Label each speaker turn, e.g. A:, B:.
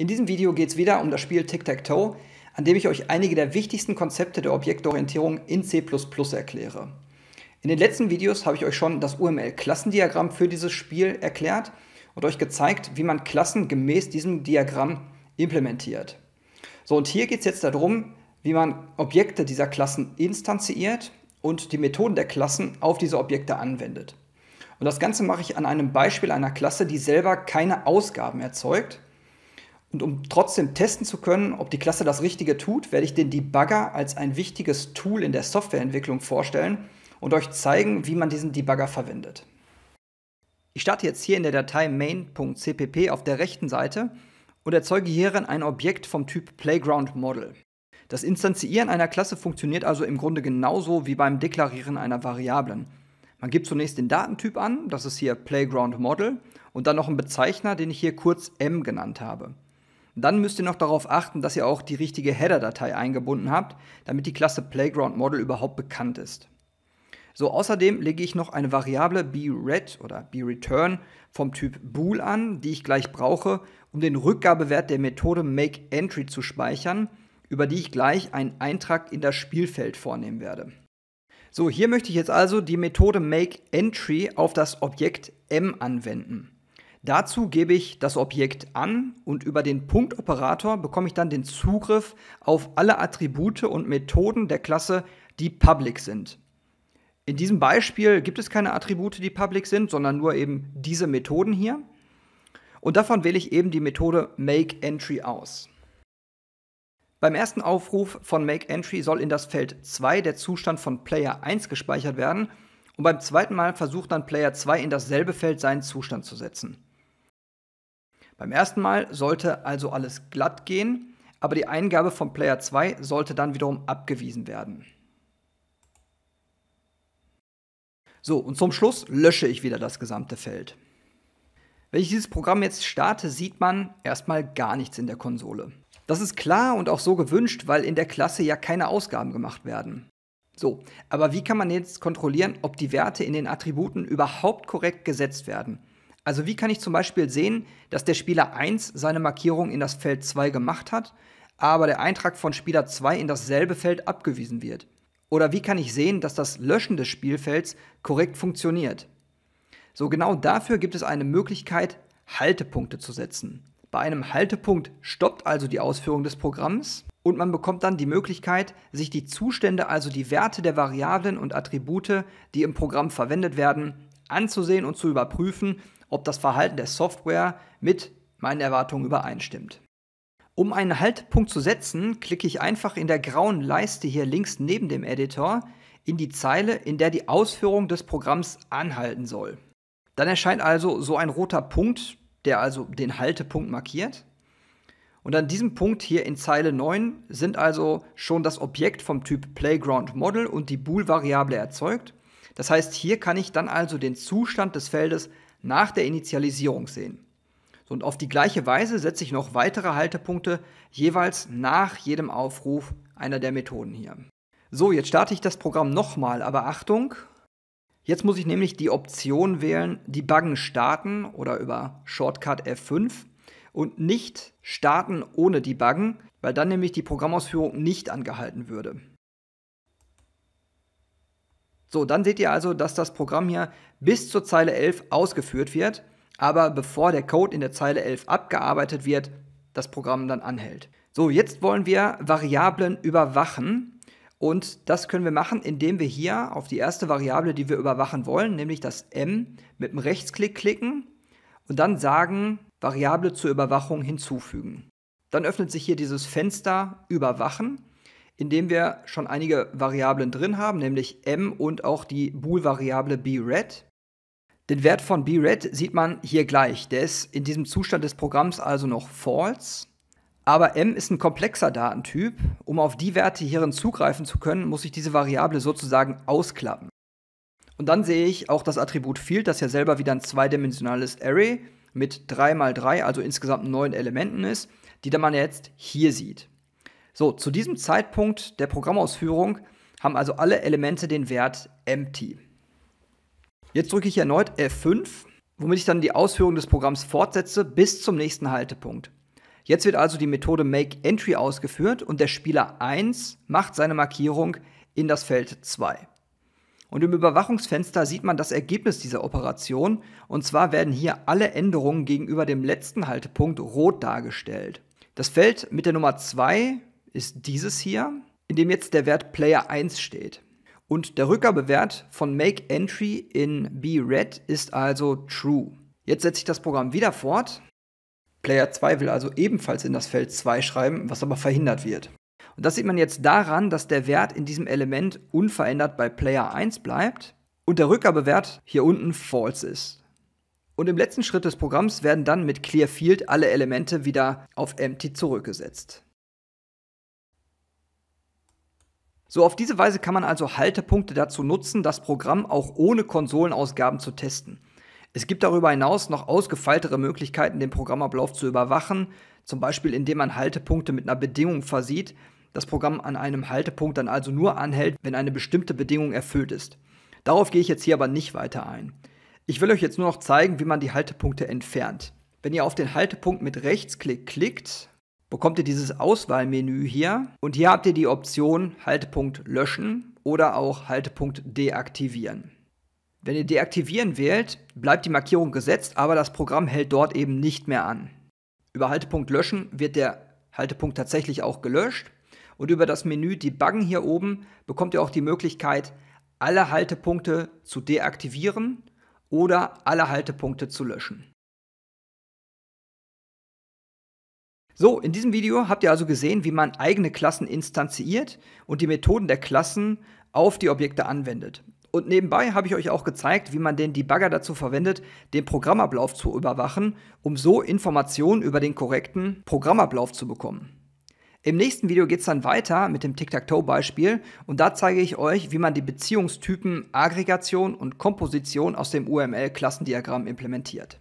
A: In diesem Video geht es wieder um das Spiel Tic-Tac-Toe, an dem ich euch einige der wichtigsten Konzepte der Objektorientierung in C++ erkläre. In den letzten Videos habe ich euch schon das UML-Klassendiagramm für dieses Spiel erklärt und euch gezeigt, wie man Klassen gemäß diesem Diagramm implementiert. So, und hier geht es jetzt darum, wie man Objekte dieser Klassen instanziert und die Methoden der Klassen auf diese Objekte anwendet. Und das Ganze mache ich an einem Beispiel einer Klasse, die selber keine Ausgaben erzeugt, und um trotzdem testen zu können, ob die Klasse das Richtige tut, werde ich den Debugger als ein wichtiges Tool in der Softwareentwicklung vorstellen und euch zeigen, wie man diesen Debugger verwendet. Ich starte jetzt hier in der Datei main.cpp auf der rechten Seite und erzeuge hierin ein Objekt vom Typ Playground Model. Das Instanzieren einer Klasse funktioniert also im Grunde genauso wie beim Deklarieren einer Variablen. Man gibt zunächst den Datentyp an, das ist hier Playground Model, und dann noch einen Bezeichner, den ich hier kurz m genannt habe. Dann müsst ihr noch darauf achten, dass ihr auch die richtige Header-Datei eingebunden habt, damit die Klasse Playground Model überhaupt bekannt ist. So, außerdem lege ich noch eine Variable bRed oder bReturn vom Typ bool an, die ich gleich brauche, um den Rückgabewert der Methode makeEntry zu speichern, über die ich gleich einen Eintrag in das Spielfeld vornehmen werde. So, hier möchte ich jetzt also die Methode makeEntry auf das Objekt m anwenden. Dazu gebe ich das Objekt an und über den Punktoperator bekomme ich dann den Zugriff auf alle Attribute und Methoden der Klasse, die public sind. In diesem Beispiel gibt es keine Attribute, die public sind, sondern nur eben diese Methoden hier. Und davon wähle ich eben die Methode makeEntry aus. Beim ersten Aufruf von makeEntry soll in das Feld 2 der Zustand von Player 1 gespeichert werden und beim zweiten Mal versucht dann Player 2 in dasselbe Feld seinen Zustand zu setzen. Beim ersten Mal sollte also alles glatt gehen, aber die Eingabe von Player 2 sollte dann wiederum abgewiesen werden. So, und zum Schluss lösche ich wieder das gesamte Feld. Wenn ich dieses Programm jetzt starte, sieht man erstmal gar nichts in der Konsole. Das ist klar und auch so gewünscht, weil in der Klasse ja keine Ausgaben gemacht werden. So, aber wie kann man jetzt kontrollieren, ob die Werte in den Attributen überhaupt korrekt gesetzt werden? Also wie kann ich zum Beispiel sehen, dass der Spieler 1 seine Markierung in das Feld 2 gemacht hat, aber der Eintrag von Spieler 2 in dasselbe Feld abgewiesen wird? Oder wie kann ich sehen, dass das Löschen des Spielfelds korrekt funktioniert? So genau dafür gibt es eine Möglichkeit, Haltepunkte zu setzen. Bei einem Haltepunkt stoppt also die Ausführung des Programms und man bekommt dann die Möglichkeit, sich die Zustände, also die Werte der Variablen und Attribute, die im Programm verwendet werden, anzusehen und zu überprüfen, ob das Verhalten der Software mit meinen Erwartungen übereinstimmt. Um einen Haltpunkt zu setzen, klicke ich einfach in der grauen Leiste hier links neben dem Editor in die Zeile, in der die Ausführung des Programms anhalten soll. Dann erscheint also so ein roter Punkt, der also den Haltepunkt markiert. Und an diesem Punkt hier in Zeile 9 sind also schon das Objekt vom Typ Playground Model und die Bool-Variable erzeugt das heißt, hier kann ich dann also den Zustand des Feldes nach der Initialisierung sehen. Und auf die gleiche Weise setze ich noch weitere Haltepunkte jeweils nach jedem Aufruf einer der Methoden hier. So, jetzt starte ich das Programm nochmal, aber Achtung, jetzt muss ich nämlich die Option wählen, Debuggen starten oder über Shortcut F5 und nicht starten ohne Debuggen, weil dann nämlich die Programmausführung nicht angehalten würde. So, dann seht ihr also, dass das Programm hier bis zur Zeile 11 ausgeführt wird, aber bevor der Code in der Zeile 11 abgearbeitet wird, das Programm dann anhält. So, jetzt wollen wir Variablen überwachen und das können wir machen, indem wir hier auf die erste Variable, die wir überwachen wollen, nämlich das m, mit dem Rechtsklick klicken und dann sagen, Variable zur Überwachung hinzufügen. Dann öffnet sich hier dieses Fenster Überwachen indem wir schon einige Variablen drin haben, nämlich m und auch die Bool-Variable bRed. Den Wert von bRed sieht man hier gleich. Der ist in diesem Zustand des Programms also noch false. Aber m ist ein komplexer Datentyp. Um auf die Werte hierin zugreifen zu können, muss ich diese Variable sozusagen ausklappen. Und dann sehe ich auch das Attribut Field, das ja selber wieder ein zweidimensionales Array mit 3 mal 3, also insgesamt 9 Elementen ist, die dann man jetzt hier sieht. So, zu diesem Zeitpunkt der Programmausführung haben also alle Elemente den Wert empty. Jetzt drücke ich erneut F5, womit ich dann die Ausführung des Programms fortsetze bis zum nächsten Haltepunkt. Jetzt wird also die Methode makeEntry ausgeführt und der Spieler 1 macht seine Markierung in das Feld 2. Und im Überwachungsfenster sieht man das Ergebnis dieser Operation. Und zwar werden hier alle Änderungen gegenüber dem letzten Haltepunkt rot dargestellt. Das Feld mit der Nummer 2 ist dieses hier, in dem jetzt der Wert Player 1 steht. Und der Rückgabewert von Make Entry in BRED ist also True. Jetzt setze ich das Programm wieder fort. Player 2 will also ebenfalls in das Feld 2 schreiben, was aber verhindert wird. Und das sieht man jetzt daran, dass der Wert in diesem Element unverändert bei Player 1 bleibt und der Rückgabewert hier unten false ist. Und im letzten Schritt des Programms werden dann mit Clear Field alle Elemente wieder auf Empty zurückgesetzt. So auf diese Weise kann man also Haltepunkte dazu nutzen, das Programm auch ohne Konsolenausgaben zu testen. Es gibt darüber hinaus noch ausgefeiltere Möglichkeiten, den Programmablauf zu überwachen, zum Beispiel indem man Haltepunkte mit einer Bedingung versieht, das Programm an einem Haltepunkt dann also nur anhält, wenn eine bestimmte Bedingung erfüllt ist. Darauf gehe ich jetzt hier aber nicht weiter ein. Ich will euch jetzt nur noch zeigen, wie man die Haltepunkte entfernt. Wenn ihr auf den Haltepunkt mit Rechtsklick klickt, bekommt ihr dieses Auswahlmenü hier und hier habt ihr die Option Haltepunkt löschen oder auch Haltepunkt deaktivieren. Wenn ihr deaktivieren wählt, bleibt die Markierung gesetzt, aber das Programm hält dort eben nicht mehr an. Über Haltepunkt löschen wird der Haltepunkt tatsächlich auch gelöscht und über das Menü Debuggen hier oben bekommt ihr auch die Möglichkeit, alle Haltepunkte zu deaktivieren oder alle Haltepunkte zu löschen. So, in diesem Video habt ihr also gesehen, wie man eigene Klassen instanziert und die Methoden der Klassen auf die Objekte anwendet. Und nebenbei habe ich euch auch gezeigt, wie man den Debugger dazu verwendet, den Programmablauf zu überwachen, um so Informationen über den korrekten Programmablauf zu bekommen. Im nächsten Video geht es dann weiter mit dem Tic-Tac-Toe-Beispiel und da zeige ich euch, wie man die Beziehungstypen Aggregation und Komposition aus dem UML-Klassendiagramm implementiert.